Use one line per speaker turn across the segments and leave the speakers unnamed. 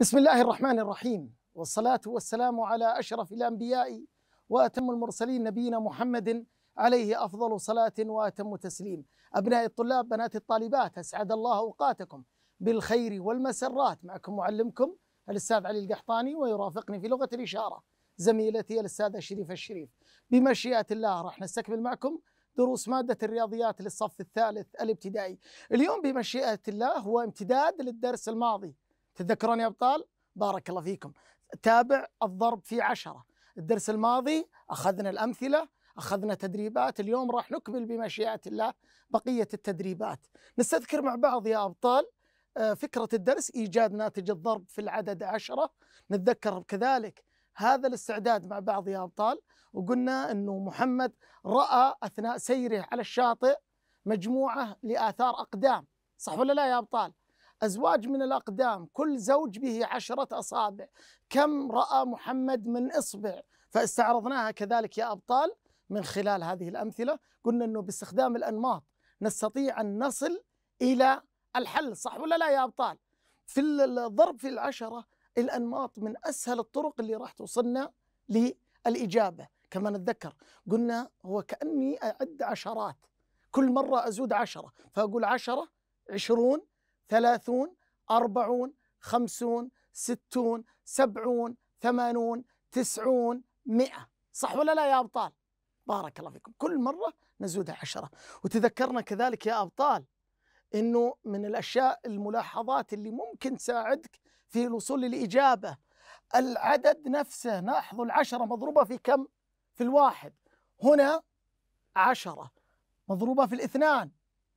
بسم الله الرحمن الرحيم والصلاة والسلام على أشرف الأنبياء وأتم المرسلين نبينا محمد عليه أفضل صلاة وأتم تسليم أبناء الطلاب بنات الطالبات أسعد الله أوقاتكم بالخير والمسرات معكم معلمكم الأستاذ علي القحطاني ويرافقني في لغة الإشارة زميلتي الأستاذة شريف الشريف بمشيئة الله راح نستكمل معكم دروس مادة الرياضيات للصف الثالث الابتدائي اليوم بمشيئة الله هو امتداد للدرس الماضي تتذكرون يا أبطال؟ بارك الله فيكم تابع الضرب في عشرة الدرس الماضي أخذنا الأمثلة أخذنا تدريبات اليوم راح نكمل بمشيئة الله بقية التدريبات نستذكر مع بعض يا أبطال آه، فكرة الدرس إيجاد ناتج الضرب في العدد عشرة نتذكر كذلك هذا الاستعداد مع بعض يا أبطال وقلنا أنه محمد رأى أثناء سيره على الشاطئ مجموعة لآثار أقدام صح ولا لا يا أبطال أزواج من الأقدام كل زوج به عشرة أصابع كم رأى محمد من إصبع فاستعرضناها كذلك يا أبطال من خلال هذه الأمثلة قلنا أنه باستخدام الأنماط نستطيع أن نصل إلى الحل صح ولا لا يا أبطال في الضرب في العشرة الأنماط من أسهل الطرق اللي راح توصلنا للإجابة كما نتذكر قلنا هو كأني أعد عشرات كل مرة أزود عشرة فأقول عشرة عشرون ثلاثون أربعون خمسون ستون سبعون ثمانون تسعون مئة صح ولا لا يا أبطال بارك الله فيكم كل مرة نزودها عشرة وتذكرنا كذلك يا أبطال أنه من الأشياء الملاحظات اللي ممكن تساعدك في الوصول للإجابة العدد نفسه نحظ العشرة مضروبة في كم؟ في الواحد هنا عشرة مضروبة في الاثنان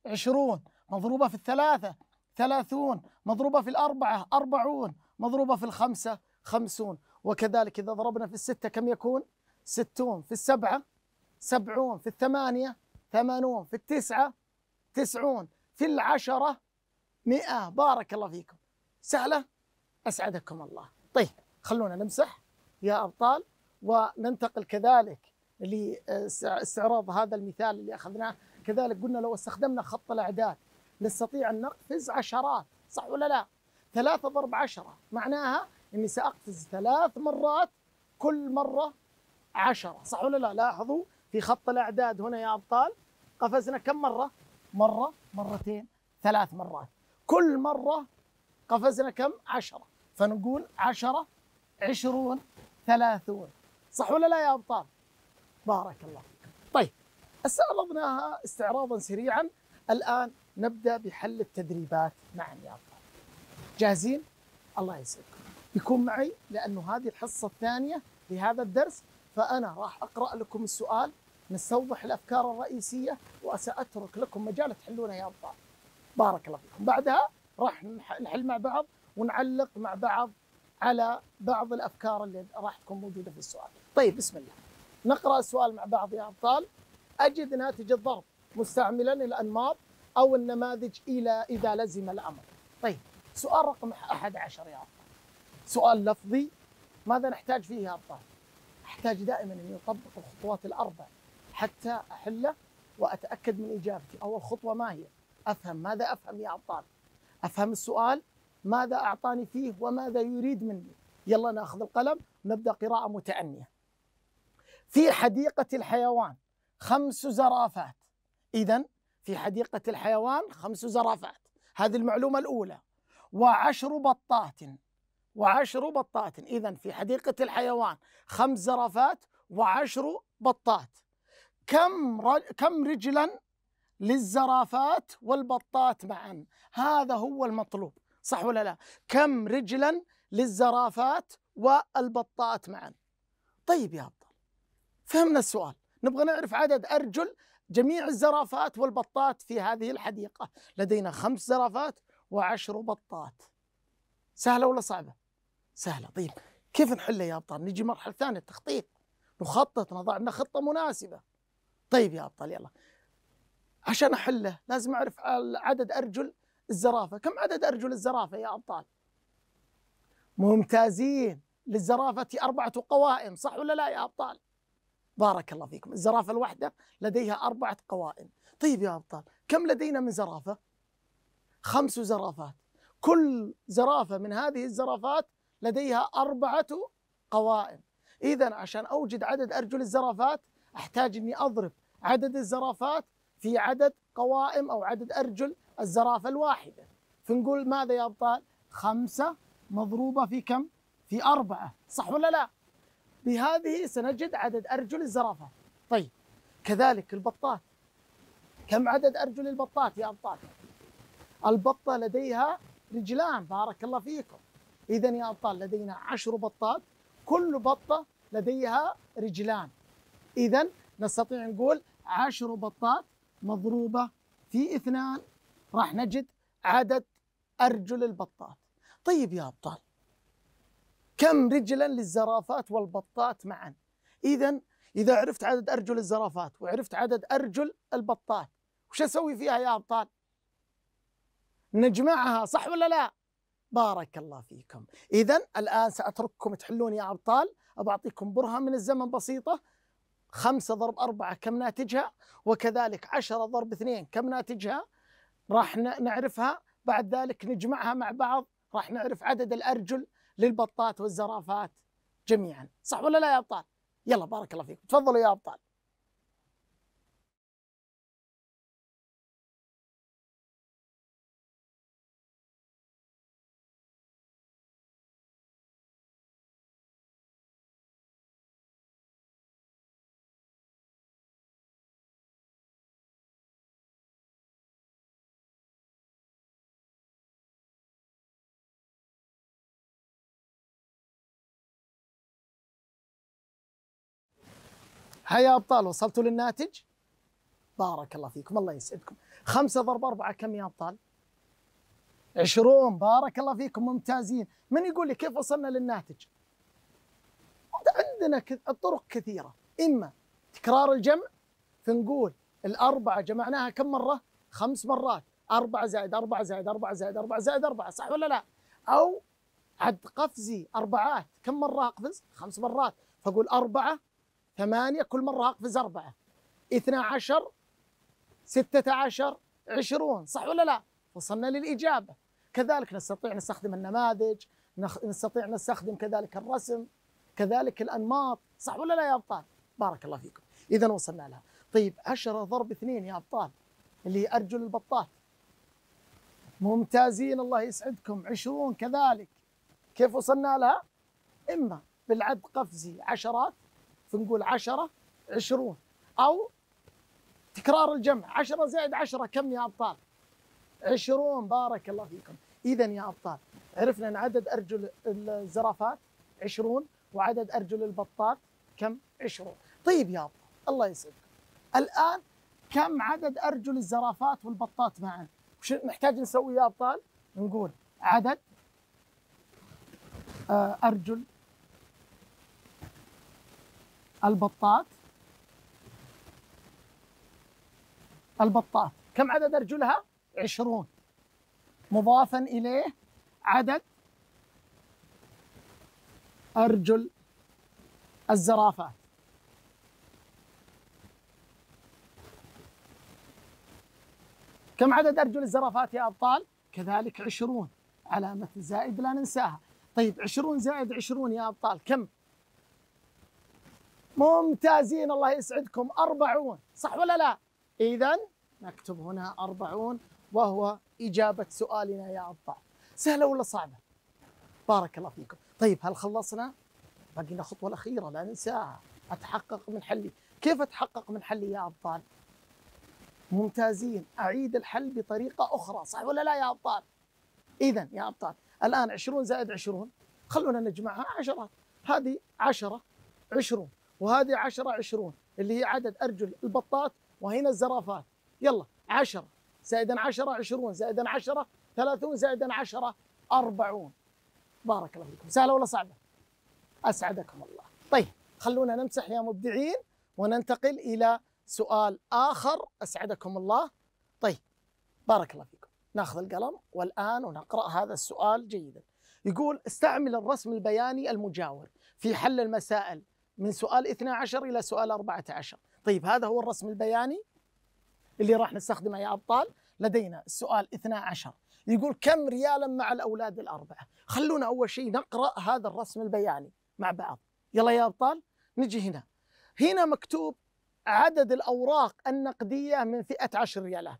عشرون مضروبة في الثلاثة ثلاثون مضروبة في الأربعة أربعون مضروبة في الخمسة خمسون وكذلك إذا ضربنا في الستة كم يكون ستون في السبعة سبعون في الثمانية ثمانون في التسعة تسعون في العشرة مئة بارك الله فيكم سهلة أسعدكم الله طيب خلونا نمسح يا أبطال وننتقل كذلك لاستعراض هذا المثال اللي أخذناه كذلك قلنا لو استخدمنا خط الأعداد نستطيع أن نقفز عشرات صح ولا لا؟ ثلاثة ضرب عشرة معناها أني سأقفز ثلاث مرات كل مرة عشرة صح ولا لا؟ لاحظوا في خط الأعداد هنا يا أبطال قفزنا كم مرة؟ مرة مرتين ثلاث مرات كل مرة قفزنا كم؟ عشرة فنقول عشرة عشرون ثلاثون صح ولا لا يا أبطال؟ بارك الله طيب استعرضناها استعراضا سريعا الآن نبدأ بحل التدريبات معا يا أطفال جاهزين؟ الله يسعدكم بيكون معي لأنه هذه الحصة الثانية لهذا الدرس فأنا راح أقرأ لكم السؤال نستوضح الأفكار الرئيسية وسأترك لكم مجال تحلونه يا أطفال بارك الله فيكم بعدها راح نحل مع بعض ونعلق مع بعض على بعض الأفكار اللي راح تكون موجودة في السؤال طيب بسم الله نقرأ السؤال مع بعض يا أبطال أجد ناتج الضرب مستعملا الأنماط أو النماذج إلى إذا لزم الأمر طيب سؤال رقم 11 يا أبطال سؤال لفظي ماذا نحتاج فيه يا أبطال أحتاج دائما أن يطبق الخطوات الأربع حتى أحله وأتأكد من إجابتي أول خطوة ما هي أفهم ماذا أفهم يا أبطال أفهم السؤال ماذا أعطاني فيه وماذا يريد مني يلا ناخذ القلم نبدأ قراءة متأنية في حديقة الحيوان خمس زرافات إذا في حديقة الحيوان خمس زرافات هذه المعلومة الأولى وعشر بطات وعشر بطات إذا في حديقة الحيوان خمس زرافات وعشر بطات كم كم رجلا للزرافات والبطات معا هذا هو المطلوب صح ولا لا كم رجلا للزرافات والبطات معا طيب يا أبطال فهمنا السؤال نبغى نعرف عدد أرجل جميع الزرافات والبطات في هذه الحديقة لدينا خمس زرافات وعشر بطات سهلة ولا صعبة؟ سهلة طيب كيف نحله يا أبطال؟ نجي مرحلة ثانية التخطيط نخطط نضع لنا خطة مناسبة طيب يا أبطال يلا عشان أحله لازم أعرف عدد أرجل الزرافة كم عدد أرجل الزرافة يا أبطال؟ ممتازين للزرافة أربعة قوائم صح ولا لا يا أبطال؟ بارك الله فيكم الزرافة الواحدة لديها أربعة قوائم طيب يا أبطال كم لدينا من زرافة؟ خمس زرافات كل زرافة من هذه الزرافات لديها أربعة قوائم إذا عشان أوجد عدد أرجل الزرافات أحتاج أني أضرب عدد الزرافات في عدد قوائم أو عدد أرجل الزرافة الواحدة فنقول ماذا يا أبطال؟ خمسة مضروبة في كم؟ في أربعة صح ولا لا؟ بهذه سنجد عدد أرجل الزرافة طيب كذلك البطات كم عدد أرجل البطات يا أبطال البطة لديها رجلان بارك الله فيكم إذا يا أبطال لدينا عشر بطات كل بطة لديها رجلان إذا نستطيع نقول عشر بطات مضروبة في اثنان راح نجد عدد أرجل البطات طيب يا أبطال كم رجلا للزرافات والبطات معا إذا إذا عرفت عدد أرجل الزرافات وعرفت عدد أرجل البطات وش أسوي فيها يا أبطال نجمعها صح ولا لا بارك الله فيكم إذا الآن سأترككم تحلون يا أبطال أبعطيكم برهة من الزمن بسيطة خمسة ضرب أربعة كم ناتجها وكذلك عشرة ضرب اثنين كم ناتجها راح نعرفها بعد ذلك نجمعها مع بعض راح نعرف عدد الأرجل للبطات والزرافات جميعا صح ولا لا يا أبطال يلا بارك الله فيكم تفضلوا يا أبطال هيا ابطال وصلتوا للناتج؟ بارك الله فيكم الله يسعدكم خمسة ضرب أربعة كم يا أبطال؟ عشرون بارك الله فيكم ممتازين من يقول لي كيف وصلنا للناتج؟ عندنا الطرق كثيرة إما تكرار الجمع فنقول الأربعة جمعناها كم مرة؟ خمس مرات أربعة زائد أربعة زائد أربعة زائد أربعة زائد أربعة صح ولا لا؟ أو عد قفزي أربعات كم مرة أقفز؟ خمس مرات فأقول أربعة ثمانية كل مرة أقفز أربعة 12 16 20 صح ولا لا؟ وصلنا للإجابة كذلك نستطيع نستخدم النماذج نستطيع نستخدم كذلك الرسم كذلك الأنماط صح ولا لا يا أبطال؟ بارك الله فيكم إذا وصلنا لها طيب 10 ضرب اثنين يا أبطال اللي هي أرجل البطات ممتازين الله يسعدكم 20 كذلك كيف وصلنا لها؟ إما بالعد قفزي عشرات فنقول 10 20 أو تكرار الجمع 10 زائد 10 كم يا أبطال 20 بارك الله فيكم إذا يا أبطال عرفنا أن عدد أرجل الزرافات 20 وعدد أرجل البطات كم 20 طيب يا أبطال الله يسعدك الآن كم عدد أرجل الزرافات والبطات معا وش نحتاج نسوي يا أبطال نقول عدد آه، أرجل البطاط البطاط كم عدد أرجلها؟ عشرون مضافا إليه عدد أرجل الزرافات كم عدد أرجل الزرافات يا أبطال؟ كذلك عشرون علامة زائد لا ننساها طيب عشرون زائد عشرون يا أبطال كم؟ ممتازين الله يسعدكم أربعون صح ولا لا إذا نكتب هنا أربعون وهو إجابة سؤالنا يا أبطال سهلة ولا صعبة بارك الله فيكم طيب هل خلصنا باقي خطوة الأخيرة لا ننساها أتحقق من حلي كيف أتحقق من حلي يا أبطال ممتازين أعيد الحل بطريقة أخرى صح ولا لا يا أبطال إذا يا أبطال الآن 20 زائد 20 خلونا نجمعها 10 هذه 10 20 وهذه 10 20 اللي هي عدد ارجل البطات وهنا الزرافات يلا 10 زائدا 10 20 زائدا 10 30 زائدا 10 40 بارك الله فيكم سهله ولا صعبه؟ اسعدكم الله طيب خلونا نمسح يا مبدعين وننتقل الى سؤال اخر اسعدكم الله طيب بارك الله فيكم ناخذ القلم والان ونقرا هذا السؤال جيدا يقول استعمل الرسم البياني المجاور في حل المسائل من سؤال 12 إلى سؤال 14 طيب هذا هو الرسم البياني اللي راح نستخدمه يا أبطال لدينا السؤال 12 يقول كم ريالا مع الأولاد الأربعة خلونا أول شيء نقرأ هذا الرسم البياني مع بعض يلا يا أبطال نجي هنا هنا مكتوب عدد الأوراق النقدية من فئة 10 ريالات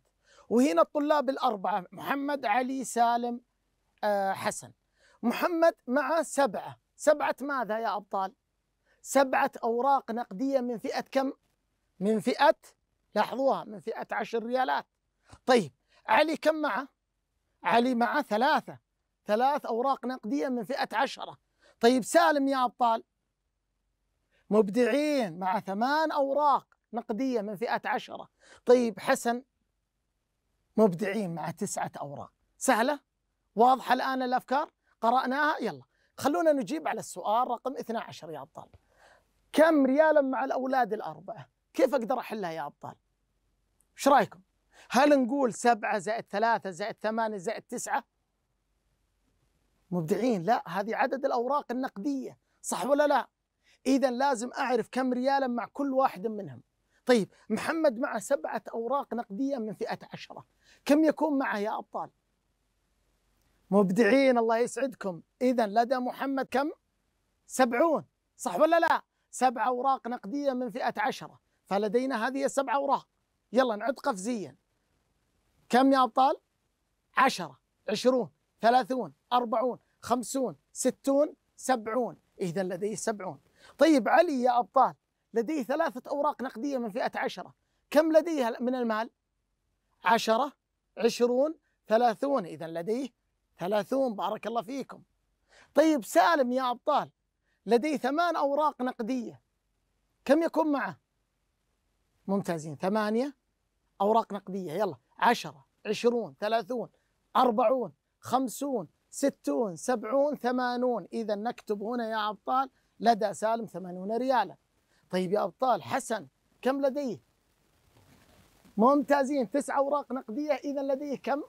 وهنا الطلاب الأربعة محمد علي سالم آه حسن محمد مع سبعة سبعة ماذا يا أبطال؟ سبعة أوراق نقدية من فئة كم؟ من فئة لاحظوها من فئة عشر ريالات طيب علي كم معه؟ علي معه ثلاثة ثلاث أوراق نقدية من فئة عشرة طيب سالم يا أبطال مبدعين مع ثمان أوراق نقدية من فئة عشرة طيب حسن مبدعين مع تسعة أوراق سهلة واضحة الآن الأفكار قرأناها يلا خلونا نجيب على السؤال رقم 12 يا أبطال كم ريالا مع الأولاد الأربعة كيف أقدر أحلها يا أبطال ايش رايكم هل نقول سبعة زائد ثلاثة زائد ثمانية زائد تسعة مبدعين لا هذه عدد الأوراق النقدية صح ولا لا إذا لازم أعرف كم ريالا مع كل واحد منهم طيب محمد معه سبعة أوراق نقدية من فئة عشرة كم يكون معه يا أبطال مبدعين الله يسعدكم إذا لدى محمد كم سبعون صح ولا لا سبع أوراق نقدية من فئة عشرة فلدينا هذه السبع أوراق يلا نعد قفزيا كم يا أبطال؟ عشرة عشرون ثلاثون أربعون خمسون ستون سبعون إذا لديه سبعون طيب علي يا أبطال لديه ثلاثة أوراق نقدية من فئة عشرة كم لديه من المال؟ عشرة عشرون ثلاثون إذا لديه ثلاثون بارك الله فيكم طيب سالم يا أبطال لديه ثمان أوراق نقدية كم يكون معه ممتازين ثمانية أوراق نقدية يلا عشرة عشرون ثلاثون أربعون خمسون ستون سبعون ثمانون إذا نكتب هنا يا أبطال لدى سالم ثمانون ريالا طيب يا أبطال حسن كم لديه ممتازين تسع أوراق نقدية إذا لديه كم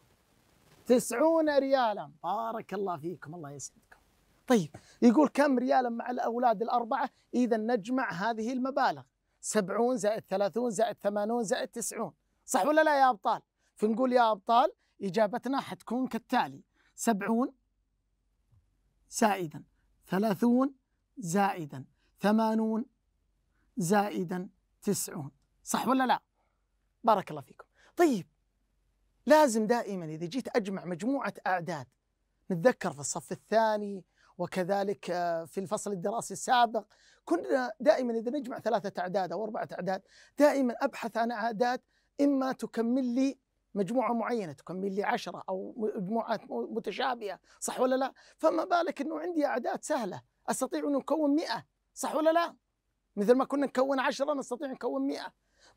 تسعون ريالا بارك الله فيكم الله يسعدكم طيب يقول كم ريالا مع الأولاد الأربعة إذا نجمع هذه المبالغ 70 زائد 30 زائد 80 زائد 90 صح ولا لا يا أبطال فنقول يا أبطال إجابتنا حتكون كالتالي 70 زائدا 30 زائدا 80 زائدا 90 صح ولا لا بارك الله فيكم طيب لازم دائما إذا جيت أجمع مجموعة أعداد نتذكر في الصف الثاني وكذلك آه، في الفصل الدراسي السابق كنا دائما إذا نجمع ثلاثة أعداد أو أربعة أعداد دائما أبحث عن أعداد إما تكمل لي مجموعة معينة تكمل لي عشرة أو مجموعات متشابهة صح ولا لا فما بالك أنه عندي أعداد سهلة أستطيع أن أكون مئة صح ولا لا مثل ما كنا نكون عشرة نستطيع أن نكون مئة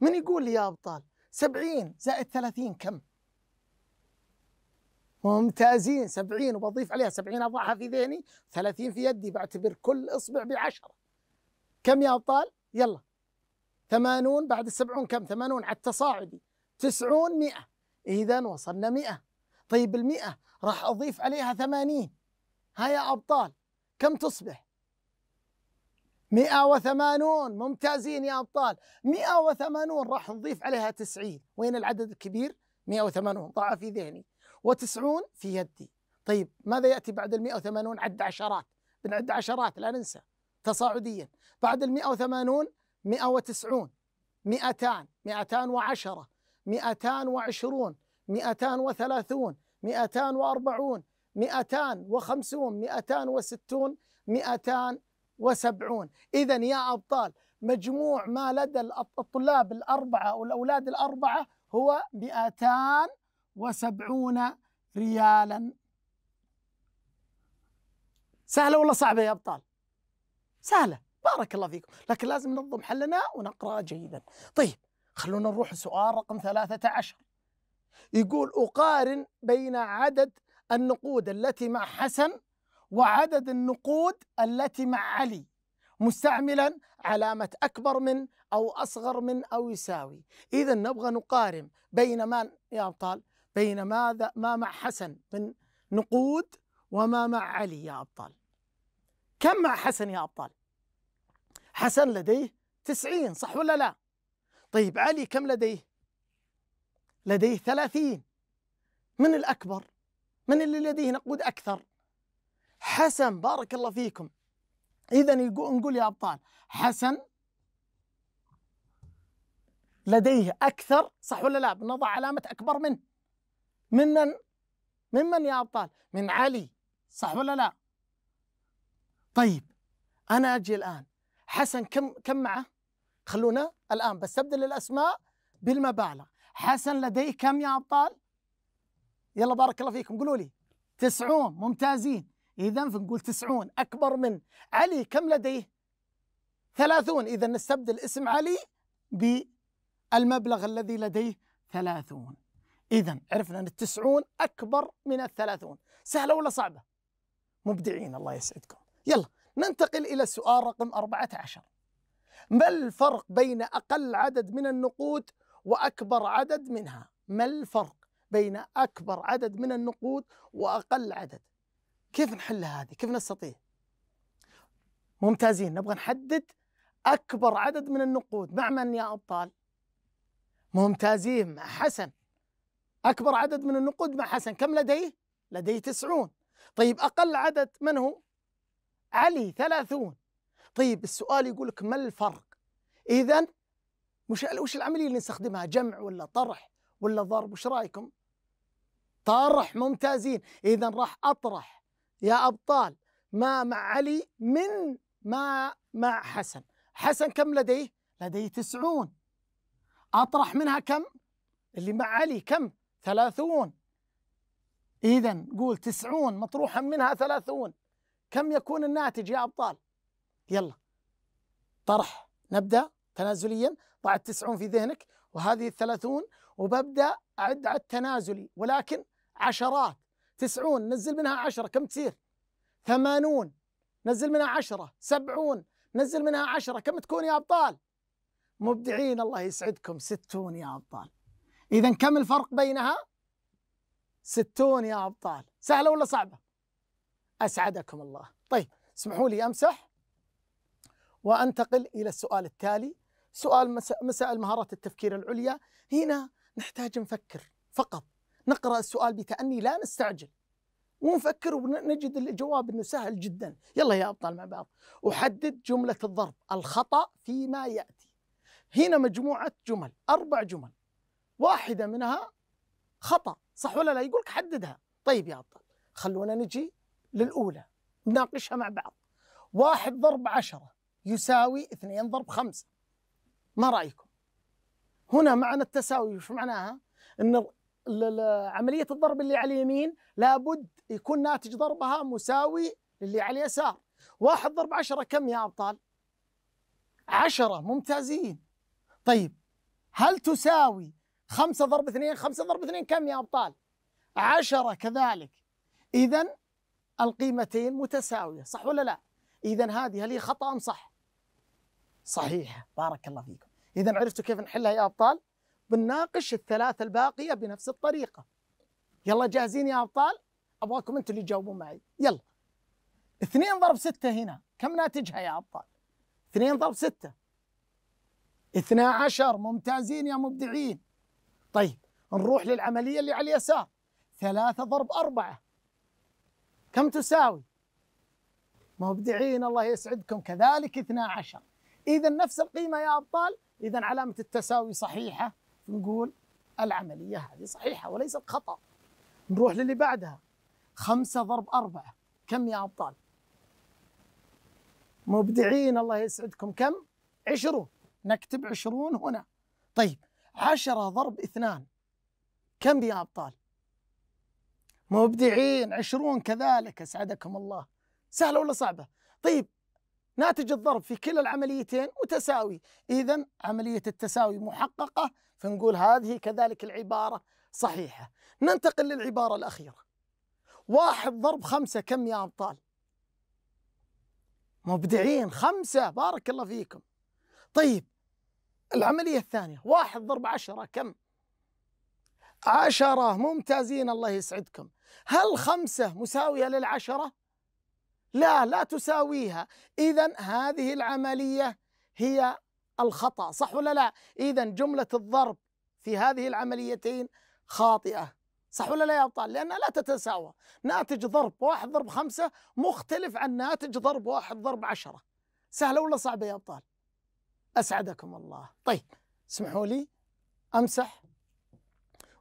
من يقول لي يا أبطال سبعين زائد ثلاثين كم ممتازين سبعين وبضيف عليها سبعين أضعها في ذهني ثلاثين في يدي بعتبر كل إصبع بعشرة كم يا أبطال يلا ثمانون بعد السبعون كم ثمانون على التصاعدي تسعون مئة إذا وصلنا مئة طيب المئة راح أضيف عليها ثمانين ها يا أبطال كم تصبح مئة وثمانون ممتازين يا أبطال مئة وثمانون راح نضيف عليها تسعين وين العدد الكبير مئة وثمانون ضاع في ذهني وتسعون في يدي طيب ماذا يأتي بعد المئة وثمانون عد عشرات بنعد عشرات لا ننسى تصاعديا بعد المئة وثمانون مئة وتسعون مئتان مئتان وعشرة مئتان وعشرون مئتان وثلاثون مئتان وأربعون مئتان وخمسون مئتان وستون مئتان وسبعون إذا يا أبطال مجموع ما لدى الطلاب الأربعة والأولاد الأربعة هو مئتان وسبعون ريالا سهلة ولا صعبة يا أبطال سهلة بارك الله فيكم لكن لازم ننظم حلنا ونقرأ جيدا طيب خلونا نروح سؤال رقم 13 يقول أقارن بين عدد النقود التي مع حسن وعدد النقود التي مع علي مستعملا علامة أكبر من أو أصغر من أو يساوي إذا نبغى نقارن بين من يا أبطال بين ماذا ما مع حسن من نقود وما مع علي يا أبطال كم مع حسن يا أبطال حسن لديه تسعين صح ولا لا طيب علي كم لديه لديه ثلاثين من الأكبر من اللي لديه نقود أكثر حسن بارك الله فيكم إذا نقول يا أبطال حسن لديه أكثر صح ولا لا بنضع علامة أكبر منه ممن ممن يا أبطال من علي صح ولا لا طيب أنا أجي الآن حسن كم كم معه خلونا الآن بستبدل الأسماء بالمبالغ حسن لديه كم يا أبطال يلا بارك الله فيكم قولوا لي تسعون ممتازين إذا فنقول تسعون أكبر من علي كم لديه ثلاثون إذا نستبدل اسم علي بالمبلغ الذي لديه ثلاثون إذا عرفنا أن التسعون أكبر من الثلاثون سهلة ولا صعبة؟ مبدعين الله يسعدكم يلا ننتقل إلى السؤال رقم 14 ما الفرق بين أقل عدد من النقود وأكبر عدد منها؟ ما الفرق بين أكبر عدد من النقود وأقل عدد؟ كيف نحلها هذه؟ كيف نستطيع؟ ممتازين نبغى نحدد أكبر عدد من النقود مع من يا أبطال؟ ممتازين مع حسن أكبر عدد من النقود مع حسن كم لديه؟ لديه تسعون طيب أقل عدد من هو؟ علي ثلاثون طيب السؤال يقول لك ما الفرق؟ إذا مش وش العملية اللي نستخدمها جمع ولا طرح ولا ضرب وش رأيكم؟ طرح ممتازين إذا راح أطرح يا أبطال ما مع علي من ما مع حسن حسن كم لديه؟ لديه تسعون أطرح منها كم؟ اللي مع علي كم؟ ثلاثون إذا قول تسعون مطروحا منها ثلاثون كم يكون الناتج يا أبطال يلا طرح نبدأ تنازليا ضع التسعون في ذهنك وهذه الثلاثون وببدأ أعد على التنازلي ولكن عشرات تسعون نزل منها عشرة كم تصير ثمانون نزل منها عشرة سبعون نزل منها عشرة كم تكون يا أبطال مبدعين الله يسعدكم ستون يا أبطال إذا كم الفرق بينها؟ ستون يا أبطال سهلة ولا صعبة؟ أسعدكم الله طيب اسمحوا لي أمسح وأنتقل إلى السؤال التالي سؤال مسائل مهارات التفكير العليا هنا نحتاج نفكر فقط نقرأ السؤال بتأني لا نستعجل ونفكر ونجد الجواب انه سهل جدا يلا يا ابطال مع بعض احدد جمله الضرب الخطا فيما ياتي هنا مجموعه جمل اربع جمل واحدة منها خطأ صح ولا لا يقولك حددها طيب يا أبطال خلونا نجي للأولى نناقشها مع بعض واحد ضرب عشرة يساوي اثنين ضرب خمسة ما رأيكم هنا معنى التساوي وش معناها أن عملية الضرب اللي على اليمين لابد يكون ناتج ضربها مساوي للي على اليسار واحد ضرب عشرة كم يا أبطال عشرة ممتازين طيب هل تساوي خمسة ضرب اثنين خمسة ضرب اثنين كم يا أبطال عشرة كذلك إذا القيمتين متساوية صح ولا لا إذا هذه هل هي خطأ أم صح صحيحة بارك الله فيكم إذا عرفتوا كيف نحلها يا أبطال بنناقش الثلاثة الباقية بنفس الطريقة يلا جاهزين يا أبطال أبغاكم أنتم اللي تجاوبون معي يلا اثنين ضرب ستة هنا كم ناتجها يا أبطال اثنين ضرب ستة اثنا عشر ممتازين يا مبدعين طيب نروح للعملية اللي على اليسار ثلاثة ضرب أربعة كم تساوي مبدعين الله يسعدكم كذلك 12 إذا نفس القيمة يا أبطال إذا علامة التساوي صحيحة نقول العملية هذه صحيحة وليست خطأ نروح للي بعدها خمسة ضرب أربعة كم يا أبطال مبدعين الله يسعدكم كم عشرون نكتب عشرون هنا طيب عشرة ضرب اثنان كم يا أبطال مبدعين عشرون كذلك أسعدكم الله سهلة ولا صعبة طيب ناتج الضرب في كلا العمليتين متساوي إذا عملية التساوي محققة فنقول هذه كذلك العبارة صحيحة ننتقل للعبارة الأخيرة واحد ضرب خمسة كم يا أبطال مبدعين خمسة بارك الله فيكم طيب العملية الثانية واحد ضرب عشرة كم عشرة ممتازين الله يسعدكم هل خمسة مساوية للعشرة لا لا تساويها إذا هذه العملية هي الخطأ صح ولا لا إذا جملة الضرب في هذه العمليتين خاطئة صح ولا لا يا أبطال لأنها لا تتساوى ناتج ضرب واحد ضرب خمسة مختلف عن ناتج ضرب واحد ضرب عشرة سهلة ولا صعبة يا أبطال أسعدكم الله طيب اسمحوا لي أمسح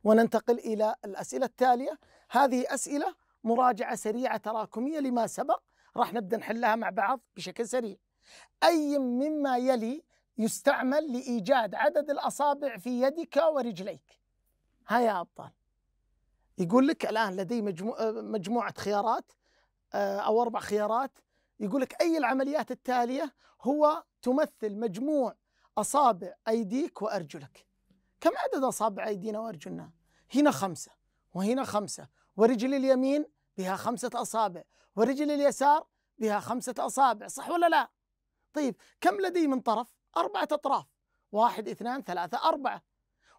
وننتقل إلى الأسئلة التالية هذه أسئلة مراجعة سريعة تراكمية لما سبق راح نبدأ نحلها مع بعض بشكل سريع أي مما يلي يستعمل لإيجاد عدد الأصابع في يدك ورجليك ها يا أبطال يقول لك الآن لدي مجموعة خيارات آه، أو أربع خيارات يقول لك أي العمليات التالية هو تمثل مجموع أصابع أيديك وأرجلك كم عدد أصابع أيدينا وأرجلنا؟ هنا خمسة وهنا خمسة ورجل اليمين بها خمسة أصابع ورجل اليسار بها خمسة أصابع صح ولا لا؟ طيب كم لدي من طرف؟ أربعة أطراف واحد اثنان ثلاثة أربعة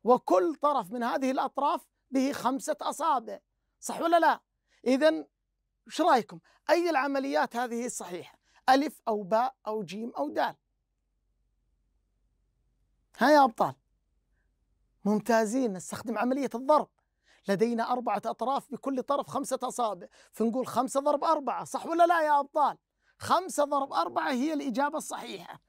وكل طرف من هذه الأطراف به خمسة أصابع صح ولا لا؟ إذا شو رأيكم؟ أي العمليات هذه الصحيحة؟ ألف أو باء أو جيم أو دال ها يا أبطال ممتازين نستخدم عملية الضرب لدينا أربعة أطراف بكل طرف خمسة أصابع فنقول خمسة ضرب أربعة صح ولا لا يا أبطال خمسة ضرب أربعة هي الإجابة الصحيحة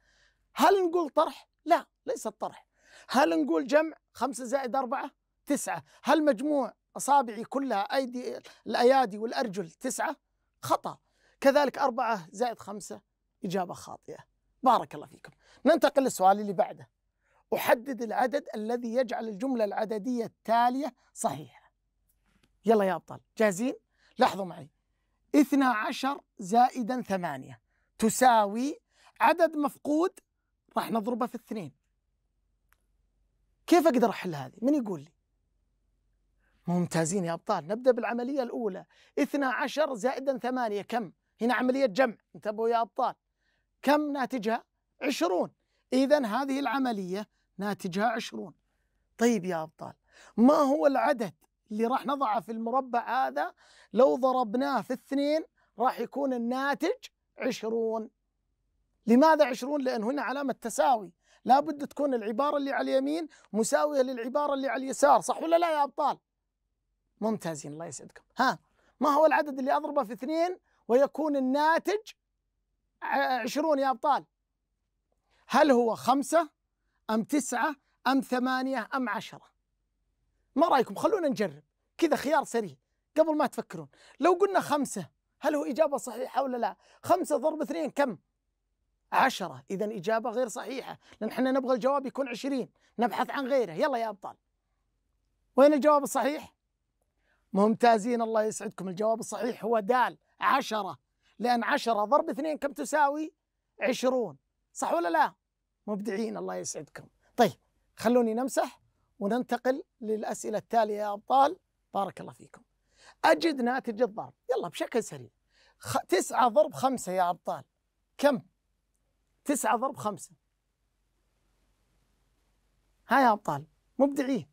هل نقول طرح؟ لا ليس الطرح هل نقول جمع خمسة زائد أربعة تسعة هل مجموع أصابعي كلها أيدي الأيادي والأرجل تسعة خطأ كذلك أربعة زائد خمسة إجابة خاطئة بارك الله فيكم ننتقل للسؤال اللي بعده أحدد العدد الذي يجعل الجملة العددية التالية صحيحة يلا يا أبطال جاهزين؟ لاحظوا معي 12 زائدا 8 تساوي عدد مفقود راح نضربه في اثنين كيف أقدر أحل هذه؟ من يقول لي؟ ممتازين يا أبطال نبدأ بالعملية الأولى 12 زائدا 8 كم؟ هنا عملية جمع انتبهوا يا أبطال كم ناتجها؟ 20 إذا هذه العملية ناتجها عشرون طيب يا أبطال ما هو العدد اللي راح نضعه في المربع هذا لو ضربناه في اثنين راح يكون الناتج عشرون لماذا عشرون؟ لأن هنا علامة تساوي لابد تكون العبارة اللي على اليمين مساوية للعبارة اللي على اليسار صح ولا لا يا أبطال؟ ممتازين الله يسعدكم ها ما هو العدد اللي أضربه في اثنين ويكون الناتج عشرون يا أبطال هل هو خمسة أم تسعة أم ثمانية أم عشرة ما رأيكم خلونا نجرب كذا خيار سريع قبل ما تفكرون لو قلنا خمسة هل هو إجابة صحيحة ولا لا خمسة ضرب اثنين كم عشرة إذا إجابة غير صحيحة لأن احنا نبغى الجواب يكون عشرين نبحث عن غيره يلا يا أبطال وين الجواب الصحيح ممتازين الله يسعدكم الجواب الصحيح هو دال عشرة لأن عشرة ضرب اثنين كم تساوي عشرون صح ولا لا مبدعين الله يسعدكم طيب خلوني نمسح وننتقل للأسئلة التالية يا أبطال بارك الله فيكم أجد ناتج الضرب يلا بشكل سريع خ... تسعة ضرب خمسة يا أبطال كم تسعة ضرب خمسة ها يا أبطال مبدعين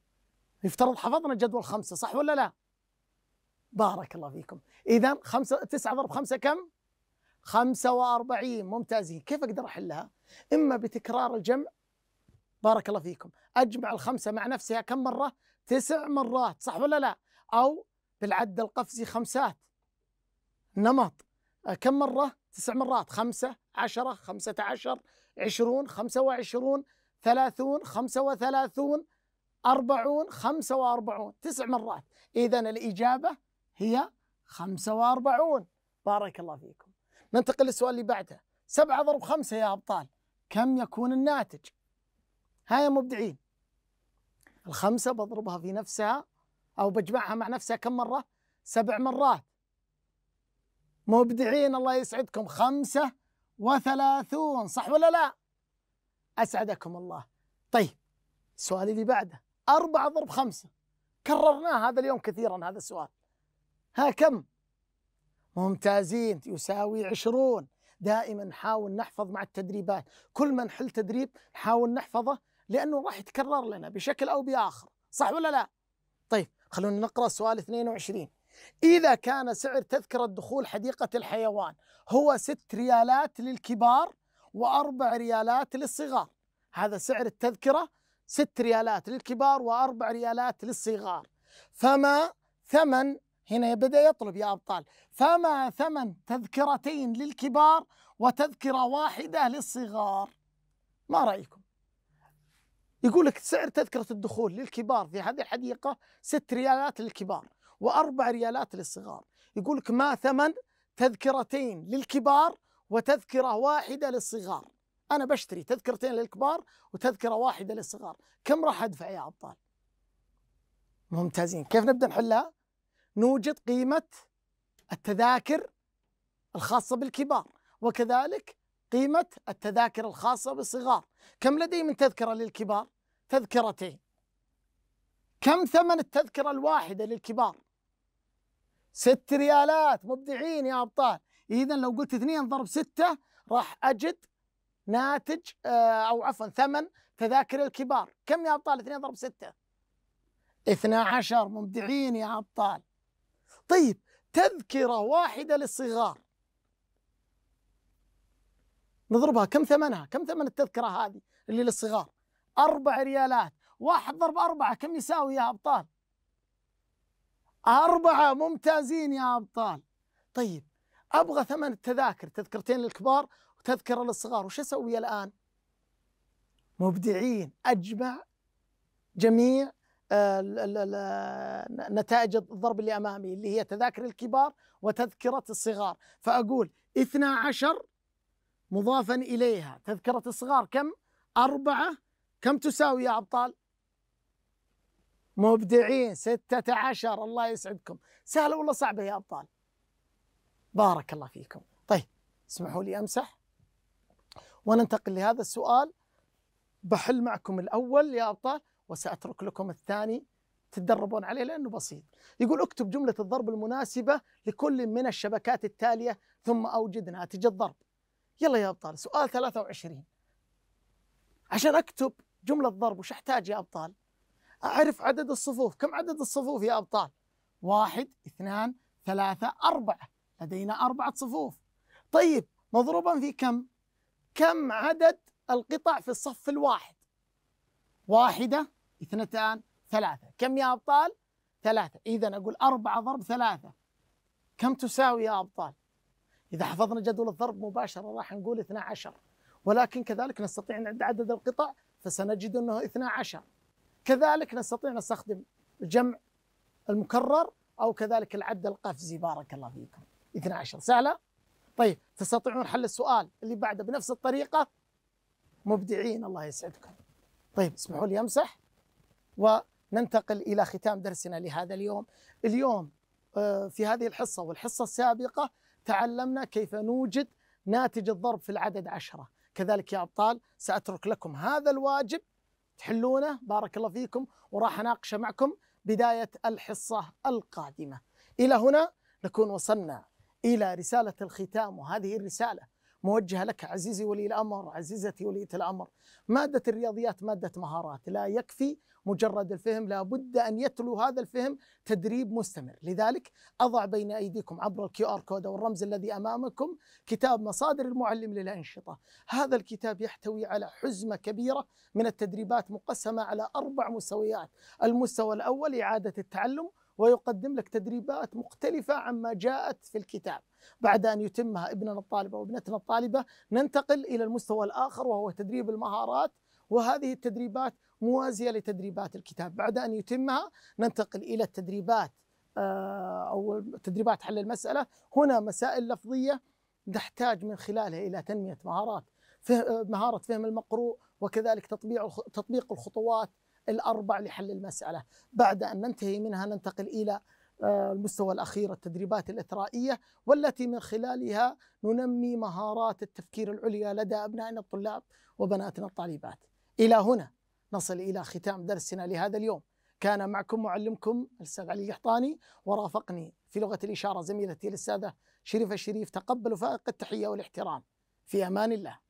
يفترض حفظنا جدول خمسة صح ولا لا بارك الله فيكم إذا خمسة تسعة ضرب خمسة كم 45 ممتازين كيف أقدر أحلها إما بتكرار الجمع بارك الله فيكم أجمع الخمسة مع نفسها كم مرة تسع مرات صح ولا لا أو بالعد القفزي خمسات نمط آه، كم مرة تسع مرات خمسة عشرة خمسة عشر عشرون خمسة وعشرون ثلاثون خمسة وثلاثون أربعون خمسة وأربعون تسع مرات إذا الإجابة هي خمسة وأربعون بارك الله فيكم ننتقل للسؤال اللي بعده سبعة ضرب خمسة يا أبطال كم يكون الناتج ها يا مبدعين الخمسة بضربها في نفسها أو بجمعها مع نفسها كم مرة سبع مرات مبدعين الله يسعدكم خمسة وثلاثون صح ولا لا أسعدكم الله طيب السؤال اللي بعده أربعة ضرب خمسة كررناه هذا اليوم كثيرا هذا السؤال ها كم ممتازين يساوي عشرون دائما نحاول نحفظ مع التدريبات كل ما نحل تدريب نحاول نحفظه لأنه راح يتكرر لنا بشكل أو بآخر صح ولا لا؟ طيب خلونا نقرأ سؤال 22 إذا كان سعر تذكرة دخول حديقة الحيوان هو ست ريالات للكبار وأربع ريالات للصغار هذا سعر التذكرة ست ريالات للكبار وأربع ريالات للصغار فما ثمن هنا بدأ يطلب يا أبطال فما ثمن تذكرتين للكبار وتذكرة واحدة للصغار ما رأيكم يقول لك سعر تذكرة الدخول للكبار في هذه الحديقة ست ريالات للكبار وأربع ريالات للصغار يقول لك ما ثمن تذكرتين للكبار وتذكرة واحدة للصغار أنا بشتري تذكرتين للكبار وتذكرة واحدة للصغار كم راح أدفع يا أبطال ممتازين كيف نبدأ نحلها نوجد قيمة التذاكر الخاصة بالكبار وكذلك قيمة التذاكر الخاصة بالصغار كم لدي من تذكرة للكبار؟ تذكرتين كم ثمن التذكرة الواحدة للكبار؟ ست ريالات مبدعين يا أبطال إذا لو قلت اثنين ضرب ستة راح أجد ناتج آه، أو عفوا ثمن تذاكر الكبار كم يا أبطال اثنين ضرب ستة؟ اثنا عشر مبدعين يا أبطال طيب تذكرة واحدة للصغار نضربها كم ثمنها كم ثمن التذكرة هذه اللي للصغار أربع ريالات واحد ضرب أربعة كم يساوي يا أبطال أربعة ممتازين يا أبطال طيب أبغى ثمن التذاكر تذكرتين للكبار وتذكرة للصغار وش أسوي الآن مبدعين أجمع جميع آه، آه، نتائج الضرب اللي امامي اللي هي تذاكر الكبار وتذكره الصغار فاقول 12 مضافا اليها تذكره الصغار كم؟ أربعة كم تساوي يا أبطال؟ مبدعين ستة عشر الله يسعدكم سهلة ولا صعبة يا أبطال؟ بارك الله فيكم طيب اسمحوا لي أمسح وننتقل لهذا السؤال بحل معكم الأول يا أبطال وسأترك لكم الثاني تتدربون عليه لأنه بسيط يقول اكتب جملة الضرب المناسبة لكل من الشبكات التالية ثم أوجد ناتج الضرب يلا يا أبطال سؤال 23 عشان أكتب جملة ضرب وش أحتاج يا أبطال أعرف عدد الصفوف كم عدد الصفوف يا أبطال واحد اثنان ثلاثة أربعة لدينا أربعة صفوف طيب مضروبا في كم كم عدد القطع في الصف الواحد واحدة اثنتان ثلاثة كم يا أبطال؟ ثلاثة إذا أقول أربعة ضرب ثلاثة كم تساوي يا أبطال؟ إذا حفظنا جدول الضرب مباشرة راح نقول 12 ولكن كذلك نستطيع أن نعد عدد القطع فسنجد أنه 12 كذلك نستطيع أن نستخدم الجمع المكرر أو كذلك العد القفزي بارك الله فيكم 12 سهلة؟ طيب تستطيعون حل السؤال اللي بعده بنفس الطريقة مبدعين الله يسعدكم طيب اسمحوا لي أمسح وننتقل إلى ختام درسنا لهذا اليوم اليوم آه، في هذه الحصة والحصة السابقة تعلمنا كيف نوجد ناتج الضرب في العدد عشرة كذلك يا أبطال سأترك لكم هذا الواجب تحلونه بارك الله فيكم وراح أناقشه معكم بداية الحصة القادمة إلى هنا نكون وصلنا إلى رسالة الختام وهذه الرسالة موجهة لك عزيزي ولي الأمر عزيزتي ولية الأمر مادة الرياضيات مادة مهارات لا يكفي مجرد الفهم لا بد أن يتلو هذا الفهم تدريب مستمر لذلك أضع بين أيديكم عبر الكيو آر كود أو الرمز الذي أمامكم كتاب مصادر المعلم للأنشطة هذا الكتاب يحتوي على حزمة كبيرة من التدريبات مقسمة على أربع مستويات المستوى الأول إعادة التعلم ويقدم لك تدريبات مختلفة عما جاءت في الكتاب بعد أن يتمها ابننا الطالب أو ابنتنا الطالبة ننتقل إلى المستوى الآخر وهو تدريب المهارات وهذه التدريبات موازية لتدريبات الكتاب بعد أن يتمها ننتقل إلى التدريبات آه، أو تدريبات حل المسألة هنا مسائل لفظية نحتاج من خلالها إلى تنمية مهارات مهارة فهم المقروء وكذلك تطبيق الخطوات الأربع لحل المسألة بعد أن ننتهي منها ننتقل إلى آه، المستوى الأخير التدريبات الإثرائية والتي من خلالها ننمي مهارات التفكير العليا لدى أبنائنا الطلاب وبناتنا الطالبات إلى هنا نصل إلى ختام درسنا لهذا اليوم كان معكم معلمكم الأستاذ علي القحطاني ورافقني في لغة الإشارة زميلتي الأستاذة شريفة الشريف تقبلوا فائق التحية والاحترام في أمان الله